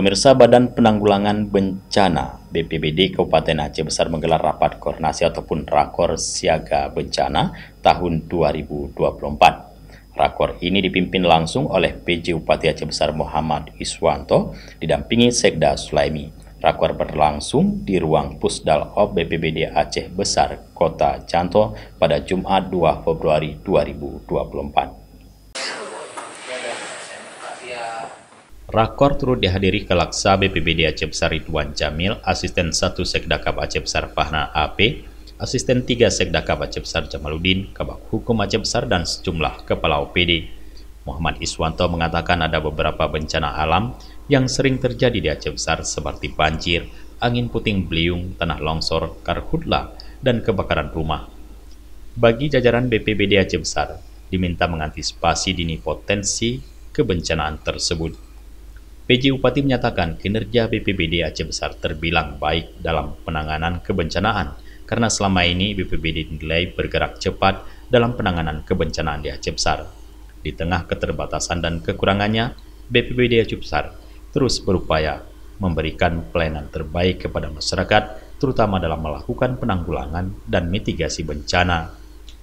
Pemirsa Badan Penanggulangan Bencana BPBD Kabupaten Aceh Besar menggelar rapat koordinasi ataupun rakor siaga bencana tahun 2024. Rakor ini dipimpin langsung oleh PJ Bupati Aceh Besar Muhammad Iswanto didampingi Sekda Sulaimi. Rakor berlangsung di ruang Pusdal Op BPBD Aceh Besar Kota Canto pada Jumat 2 Februari 2024. Rakor turut dihadiri Kelaksa BPBD Aceh Besar Ridwan Jamil, Asisten 1 Sekdakap Aceh Besar Fahna AP, Asisten 3 Sekdakap Aceh Besar Jamaluddin, Kabak Hukum Aceh Besar dan sejumlah Kepala OPD. Muhammad Iswanto mengatakan ada beberapa bencana alam yang sering terjadi di Aceh Besar seperti banjir, angin puting beliung, tanah longsor, karhutla, dan kebakaran rumah. Bagi jajaran BPBD Aceh Besar, diminta mengantisipasi dini potensi kebencanaan tersebut. PJ Upati menyatakan kinerja BPBD Aceh Besar terbilang baik dalam penanganan kebencanaan karena selama ini BPBD dinilai bergerak cepat dalam penanganan kebencanaan di Aceh Besar. Di tengah keterbatasan dan kekurangannya, BPBD Aceh Besar terus berupaya memberikan pelayanan terbaik kepada masyarakat, terutama dalam melakukan penanggulangan dan mitigasi bencana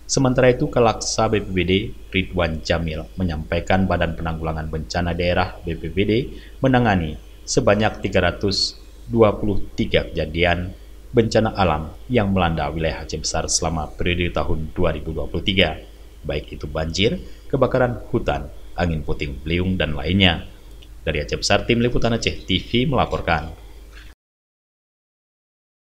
Sementara itu, Kelaksa BPBD Ridwan Jamil menyampaikan Badan Penanggulangan Bencana Daerah BPBD menangani sebanyak 323 kejadian bencana alam yang melanda wilayah Aceh Besar selama periode tahun 2023, baik itu banjir, kebakaran hutan, angin puting beliung, dan lainnya. Dari Aceh Besar, Tim Liputan Aceh TV melaporkan.